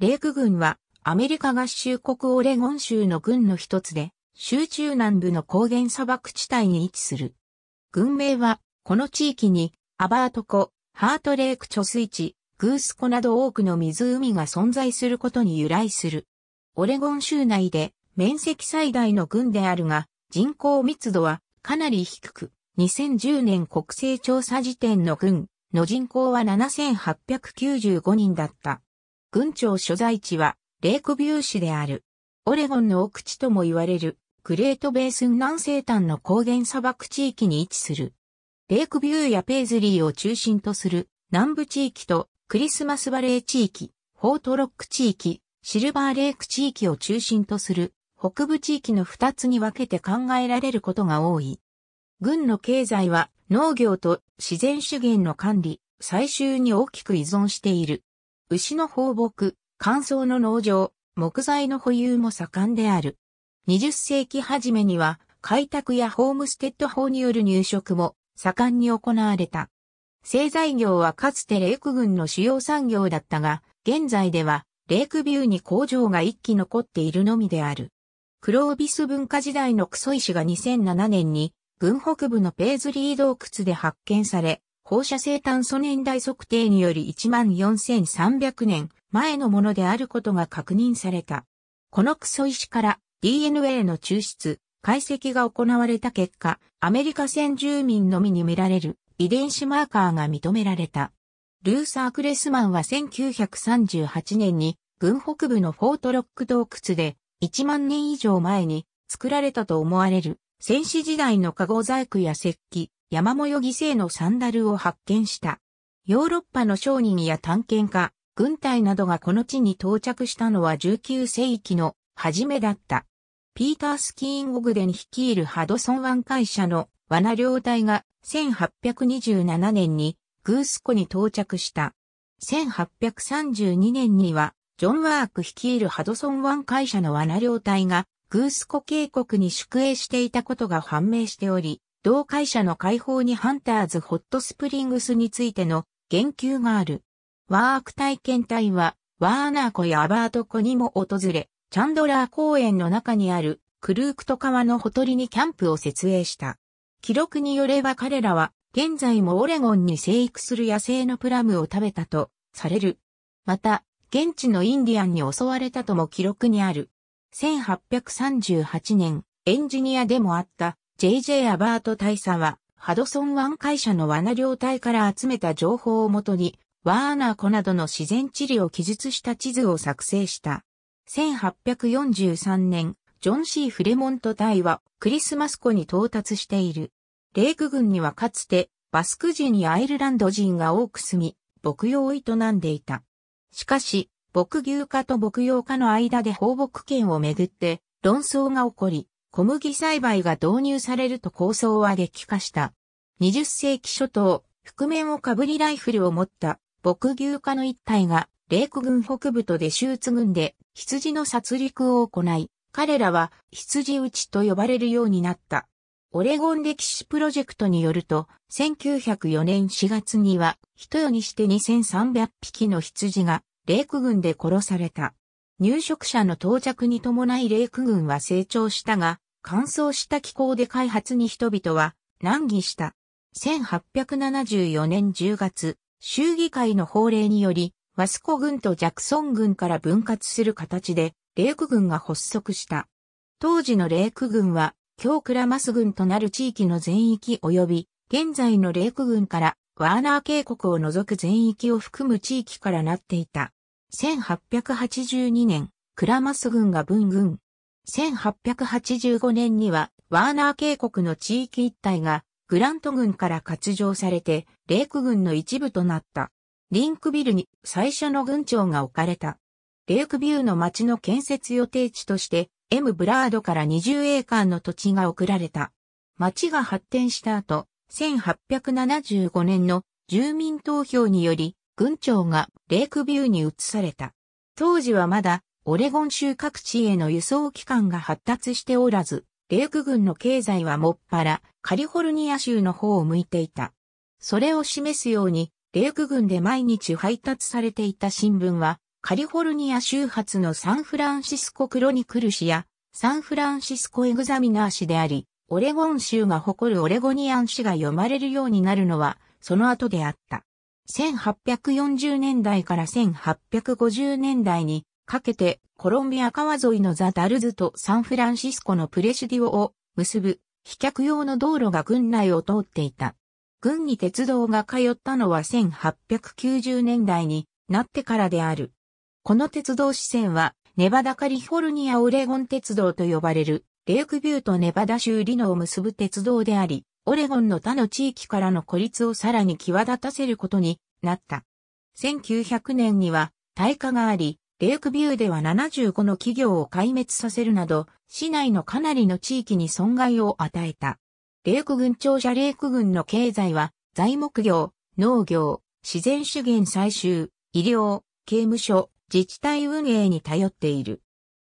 レーク軍はアメリカ合衆国オレゴン州の軍の一つで、州中南部の高原砂漠地帯に位置する。軍名は、この地域に、アバート湖、ハートレーク貯水池、グース湖など多くの湖が存在することに由来する。オレゴン州内で面積最大の軍であるが、人口密度はかなり低く、2010年国勢調査時点の軍の人口は7895人だった。郡庁所在地は、レイクビュー市である。オレゴンの奥地とも言われる、グレートベースン南西端の高原砂漠地域に位置する。レイクビューやペイズリーを中心とする南部地域とクリスマスバレー地域、ホートロック地域、シルバーレーク地域を中心とする北部地域の二つに分けて考えられることが多い。軍の経済は農業と自然資源の管理、採集に大きく依存している。牛の放牧、乾燥の農場、木材の保有も盛んである。20世紀初めには、開拓やホームステッド法による入植も盛んに行われた。製材業はかつてレイク軍の主要産業だったが、現在ではレイクビューに工場が一機残っているのみである。クロービス文化時代のクソ石が2007年に、軍北部のペーズリー洞窟で発見され、放射性炭素年代測定により14300年前のものであることが確認された。このクソ石から DNA の抽出、解析が行われた結果、アメリカ先住民のみに見られる遺伝子マーカーが認められた。ルーサー・クレスマンは1938年に軍北部のフォートロック洞窟で1万年以上前に作られたと思われる戦士時代の加護細工や石器、山模様犠牲のサンダルを発見した。ヨーロッパの商人や探検家、軍隊などがこの地に到着したのは19世紀の初めだった。ピーター・スキーン・オグデン率いるハドソン湾会社の罠領隊が1827年にグースコに到着した。1832年にはジョン・ワーク率いるハドソン湾会社の罠領隊がグースコ渓谷に宿営していたことが判明しており、同会社の解放にハンターズホットスプリングスについての言及がある。ワーク体験隊は、ワーナー湖やアバート湖にも訪れ、チャンドラー公園の中にあるクルークト川のほとりにキャンプを設営した。記録によれば彼らは、現在もオレゴンに生育する野生のプラムを食べたとされる。また、現地のインディアンに襲われたとも記録にある。1838年、エンジニアでもあった JJ アバート大佐は、ハドソン湾会社の罠領隊から集めた情報をもとに、ワーナー湖などの自然地理を記述した地図を作成した。1843年、ジョン・シー・フレモント隊はクリスマス湖に到達している。レーク軍にはかつてバスク人やアイルランド人が多く住み、牧羊を営んでいた。しかし、牧牛家と牧羊家の間で放牧権をめぐって論争が起こり、小麦栽培が導入されると構想は激化した。20世紀初頭、覆面をかぶりライフルを持った牧牛家の一体が、レイク軍北部とデシューツ軍で羊の殺戮を行い、彼らは羊打ちと呼ばれるようになった。オレゴン歴史プロジェクトによると、1904年4月には、一夜にして2300匹の羊が、レイク軍で殺された。入植者の到着に伴いレイク群は成長したが、乾燥した気候で開発に人々は難儀した。1874年10月、州議会の法令により、ワスコ軍とジャクソン軍から分割する形で、レイク軍が発足した。当時のレイク軍は、京クラマス軍となる地域の全域及び、現在のレイク軍からワーナー渓谷を除く全域を含む地域からなっていた。1882年、クラマス軍が分軍。1885年には、ワーナー渓谷の地域一帯が、グラント軍から割譲されて、レーク軍の一部となった。リンクビルに最初の軍庁が置かれた。レークビューの町の建設予定地として、エム・ブラードから20エーカーの土地が送られた。町が発展した後、1875年の住民投票により、軍庁がレイクビューに移された。当時はまだオレゴン州各地への輸送機関が発達しておらず、レイク軍の経済はもっぱらカリフォルニア州の方を向いていた。それを示すように、レイク軍で毎日配達されていた新聞は、カリフォルニア州発のサンフランシスコクロニクル誌やサンフランシスコエグザミナー誌であり、オレゴン州が誇るオレゴニアン誌が読まれるようになるのは、その後であった。1840年代から1850年代にかけてコロンビア川沿いのザ・ダルズとサンフランシスコのプレシディオを結ぶ飛脚用の道路が軍内を通っていた。軍に鉄道が通ったのは1890年代になってからである。この鉄道支線はネバダカリフォルニアオレゴン鉄道と呼ばれるレイクビューとネバダ州リノを結ぶ鉄道であり、オレゴンの他の地域からの孤立をさらに際立たせることになった。1900年には、大火があり、レイクビューでは75の企業を壊滅させるなど、市内のかなりの地域に損害を与えた。レイク軍庁舎レイク軍の経済は、材木業、農業、自然資源採集、医療、刑務所、自治体運営に頼っている。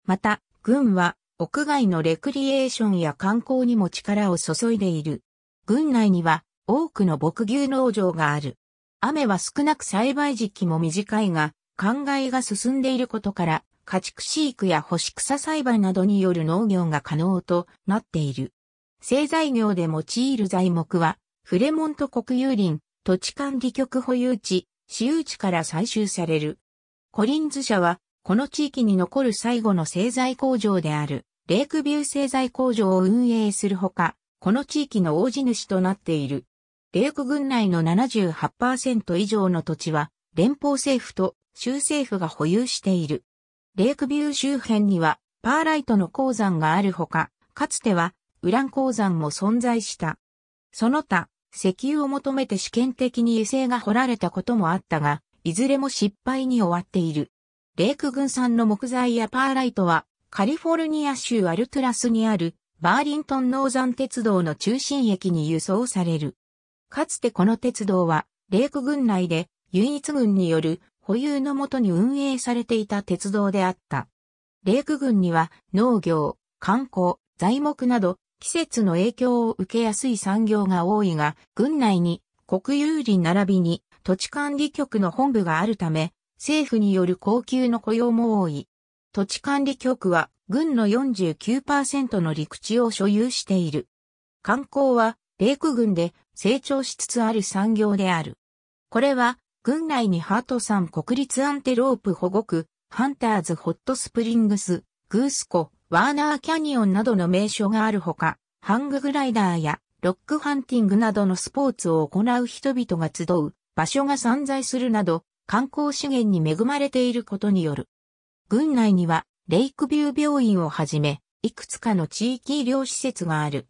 また、軍は、屋外のレクリエーションや観光にも力を注いでいる。郡内には多くの牧牛農場がある。雨は少なく栽培時期も短いが、灌漑が進んでいることから、家畜飼育や干し草栽培などによる農業が可能となっている。製材業で用いる材木は、フレモント国有林、土地管理局保有地、私有地から採集される。コリンズ社は、この地域に残る最後の製材工場である、レイクビュー製材工場を運営するほか、この地域の大地主となっている。レイク軍内の78%以上の土地は、連邦政府と州政府が保有している。レイクビュー周辺にはパーライトの鉱山があるほか、かつてはウラン鉱山も存在した。その他、石油を求めて試験的に油性が掘られたこともあったが、いずれも失敗に終わっている。レイク軍産の木材やパーライトは、カリフォルニア州アルトラスにあるバーリントンノーザン鉄道の中心駅に輸送される。かつてこの鉄道は、レイク軍内で唯一軍による保有のもとに運営されていた鉄道であった。レイク軍には農業、観光、材木など季節の影響を受けやすい産業が多いが、軍内に国有林並びに土地管理局の本部があるため、政府による高級の雇用も多い。土地管理局は軍の49%の陸地を所有している。観光は、レイク軍で成長しつつある産業である。これは、軍内にハート山国立アンテロープ保護区、ハンターズホットスプリングス、グース湖、ワーナーキャニオンなどの名所があるほか、ハンググライダーやロックハンティングなどのスポーツを行う人々が集う場所が散在するなど、観光資源に恵まれていることによる。軍内にはレイクビュー病院をはじめ、いくつかの地域医療施設がある。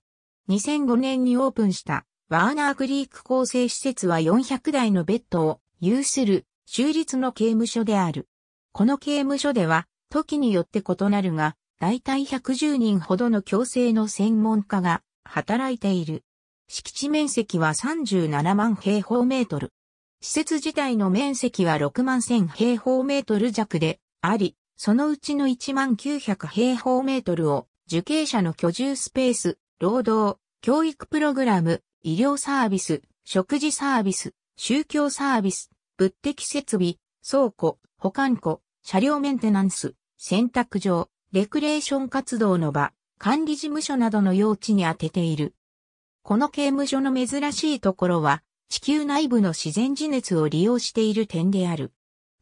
2005年にオープンしたワーナークリーク構成施設は400台のベッドを有する州立の刑務所である。この刑務所では時によって異なるが、大体110人ほどの強制の専門家が働いている。敷地面積は37万平方メートル。施設自体の面積は6万1000平方メートル弱であり、そのうちの1900平方メートルを受刑者の居住スペース、労働、教育プログラム、医療サービス、食事サービス、宗教サービス、物的設備、倉庫、保管庫、車両メンテナンス、洗濯場、レクレーション活動の場、管理事務所などの用地に当てている。この刑務所の珍しいところは、地球内部の自然地熱を利用している点である。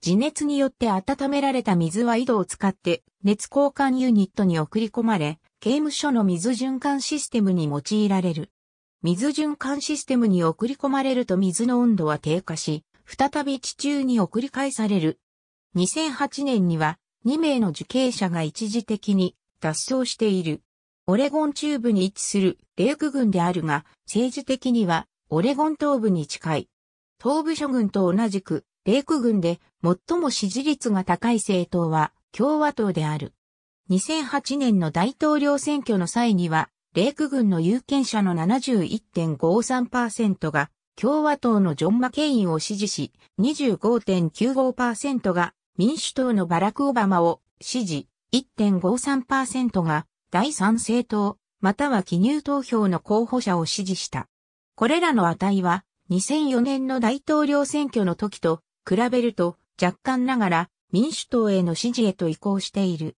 地熱によって温められた水は井戸を使って熱交換ユニットに送り込まれ、刑務所の水循環システムに用いられる。水循環システムに送り込まれると水の温度は低下し、再び地中に送り返される。2008年には2名の受刑者が一時的に脱走している。オレゴン中部に位置するレーク郡であるが、政治的にはオレゴン東部に近い。東部諸軍と同じく米ク軍で最も支持率が高い政党は共和党である。2008年の大統領選挙の際には、米ク軍の有権者の71.53%が共和党のジョン・マケインを支持し、25.95%が民主党のバラク・オバマを支持、1.53%が第三政党、または記入投票の候補者を支持した。これらの値は2004年の大統領選挙の時と比べると若干ながら民主党への支持へと移行している。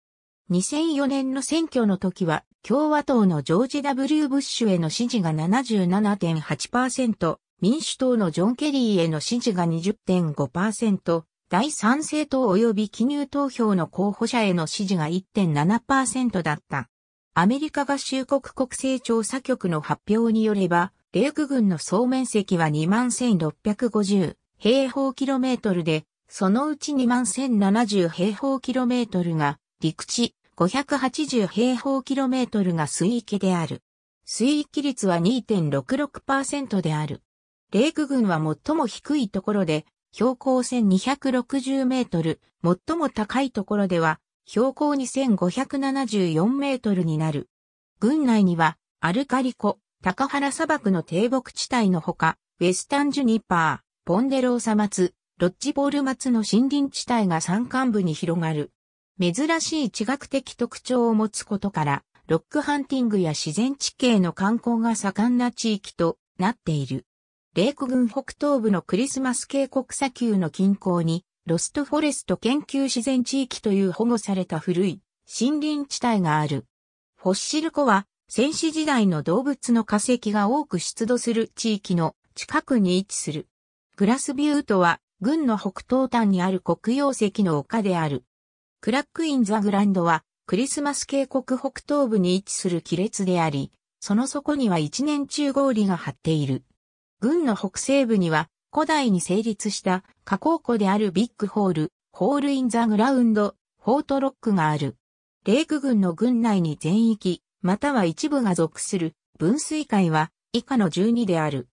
2004年の選挙の時は共和党のジョージ・ W・ ブッシュへの支持が77.8%、民主党のジョン・ケリーへの支持が20.5%、第三政党及び記入投票の候補者への支持が1.7%だった。アメリカ合衆国国勢調査局の発表によれば、レーク軍の総面積は21,650平方キロメートルで、そのうち21,070平方キロメートルが陸地、580平方キロメートルが水域である。水域率は2.66%である。レイク群は最も低いところで、標高1260メートル、最も高いところでは、標高2574メートルになる。群内には、アルカリコ、高原砂漠の低木地帯のほか、ウェスタンジュニパー、ポンデローサ松、ロッジボール松の森林地帯が山間部に広がる。珍しい地学的特徴を持つことから、ロックハンティングや自然地形の観光が盛んな地域となっている。レーク郡北東部のクリスマス渓谷砂丘の近郊に、ロストフォレスト研究自然地域という保護された古い森林地帯がある。フォッシル湖は、戦死時代の動物の化石が多く出土する地域の近くに位置する。グラスビュートは、軍の北東端にある黒曜石の丘である。クラックインザグランドは、クリスマス渓谷北東部に位置する亀裂であり、その底には一年中氷が張っている。軍の北西部には、古代に成立した加工庫であるビッグホール、ホールインザグラウンド、フォートロックがある。レイク軍の軍内に全域、または一部が属する分水会は以下の12である。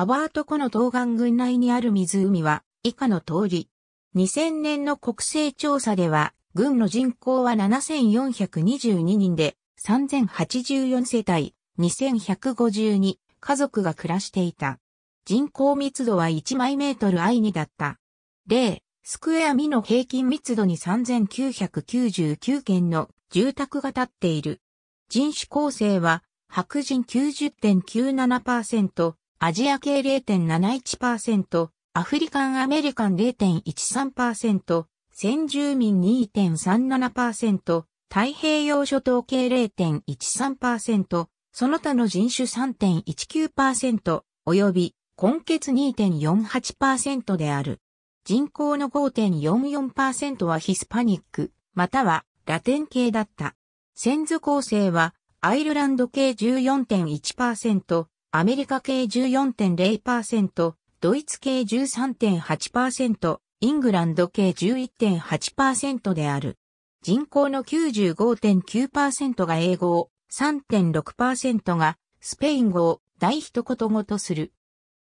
アバート湖の東岸群内にある湖は以下の通り。2000年の国勢調査では、軍の人口は7422人で、3084世帯、2152家族が暮らしていた。人口密度は1マイメートル i にだった。例、スクエアミの平均密度に3999件の住宅が建っている。人種構成は、白人90.97%、アジア系0.71%、アフリカンアメリカン0.13%、先住民2.37%、太平洋諸島系0.13%、その他の人種3.19%、及び、根結2.48%である。人口の5.44%はヒスパニック、またはラテン系だった。先図構成は、アイルランド系14.1%、アメリカ系14.0%、ドイツ系13.8%、イングランド系11.8%である。人口の95.9%が英語を、3.6%がスペイン語を大一言語とする。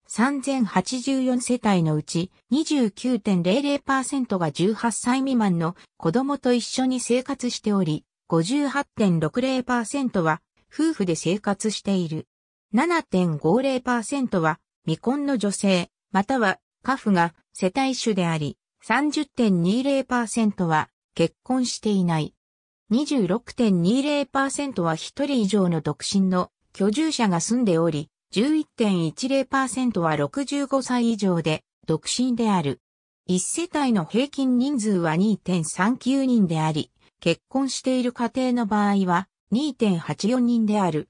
3084世帯のうち29.00%が18歳未満の子供と一緒に生活しており、58.60%は夫婦で生活している。7.50%は未婚の女性、または家父が世帯主であり、30.20%は結婚していない。26.20%は一人以上の独身の居住者が住んでおり、11.10%は65歳以上で独身である。1世帯の平均人数は2.39人であり、結婚している家庭の場合は2.84人である。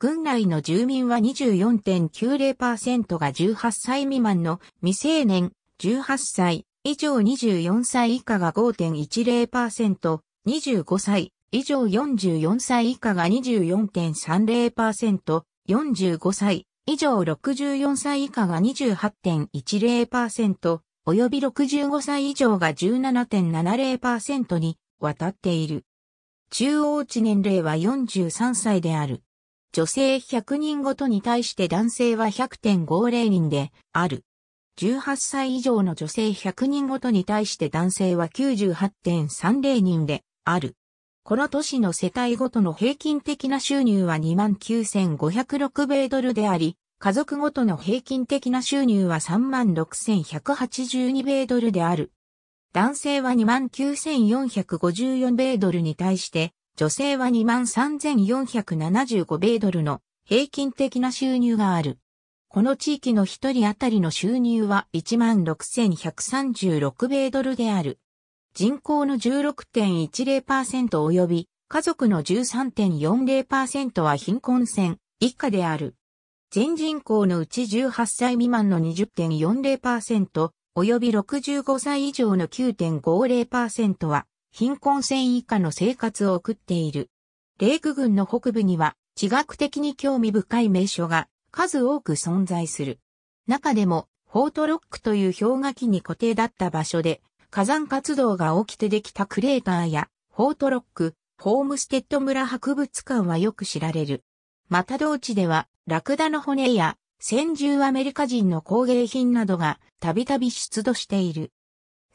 郡内の住民は24.90%が18歳未満の未成年、18歳以上24歳以下が5.10%、25歳以上44歳以下が24.30%、45歳以上64歳以下が28.10%、及び65歳以上が17.70%に渡っている。中央値年齢は43歳である。女性100人ごとに対して男性は100.50人である。18歳以上の女性100人ごとに対して男性は98.30人である。この都市の世帯ごとの平均的な収入は29,506米ドルであり、家族ごとの平均的な収入は36,182米ドルである。男性は29,454米ドルに対して、女性は23,475米ドルの平均的な収入がある。この地域の一人当たりの収入は16,136米ドルである。人口の16.10%及び家族の13.40%は貧困線以下である。全人口のうち18歳未満の20.40%及び65歳以上の9.50%は貧困線以下の生活を送っている。レイク郡の北部には地学的に興味深い名所が数多く存在する。中でも、フォートロックという氷河期に固定だった場所で、火山活動が起きてできたクレーターや、フォートロック、ホームステッド村博物館はよく知られる。また同地では、ラクダの骨や、先住アメリカ人の工芸品などがたびたび出土している。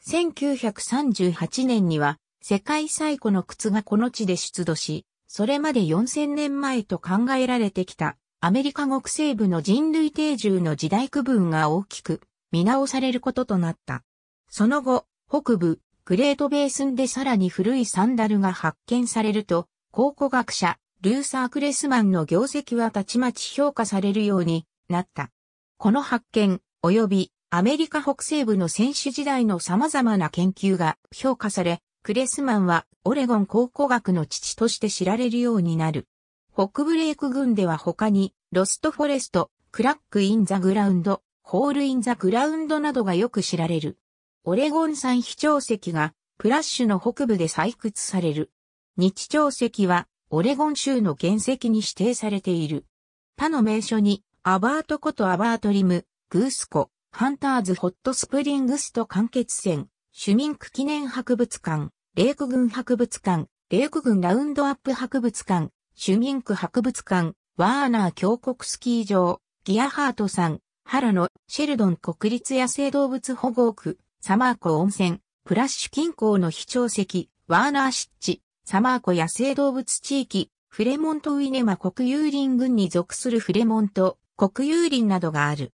1938年には世界最古の靴がこの地で出土し、それまで4000年前と考えられてきたアメリカ国西部の人類定住の時代区分が大きく見直されることとなった。その後、北部、グレートベースンでさらに古いサンダルが発見されると、考古学者、ルーサー・クレスマンの業績はたちまち評価されるようになった。この発見、及びアメリカ北西部の選手時代の様々な研究が評価され、クレスマンはオレゴン考古学の父として知られるようになる。北ブレイク軍では他に、ロストフォレスト、クラックインザグラウンド、ホールインザグラウンドなどがよく知られる。オレゴン産非常石がプラッシュの北部で採掘される。日潮石はオレゴン州の原石に指定されている。他の名所にアバートことアバートリム、グースコ、ハンターズホットスプリングスと間欠泉、シュミン区記念博物館、レイク軍博物館、レイク軍ラウンドアップ博物館、シュミン区博物館、ワーナー峡谷スキー場、ギアハートさん、原野、シェルドン国立野生動物保護区、サマー湖温泉、プラッシュ近郊の非常石、ワーナー湿地、サマー湖野生動物地域、フレモントウィネマ国有林群に属するフレモント、国有林などがある。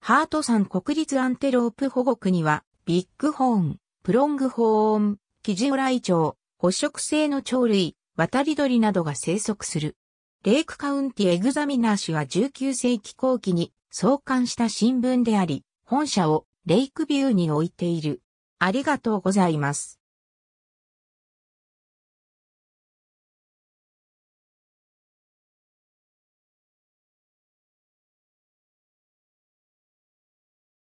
ハート山国立アンテロープ保護区には、ビッグホーン、プロングホーン、キジオライチョウ、捕食性の鳥類、渡り鳥などが生息する。レイクカウンティエグザミナー氏は19世紀後期に創刊した新聞であり、本社をレイクビューに置いている。ありがとうございます。